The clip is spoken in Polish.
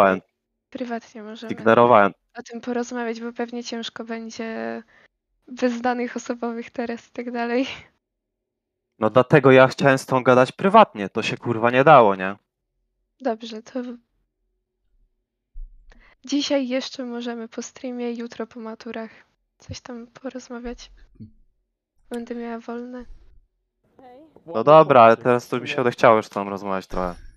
Ignorowałem. Prywatnie możemy Ignorowałem. o tym porozmawiać, bo pewnie ciężko będzie bez danych osobowych teraz i tak dalej. No dlatego ja chciałem z tą gadać prywatnie. To się kurwa nie dało, nie? Dobrze, to. Dzisiaj jeszcze możemy po streamie, jutro po maturach. Coś tam porozmawiać. Będę miała wolne. No dobra, ale teraz to mi się odechciało już z tą rozmawiać trochę.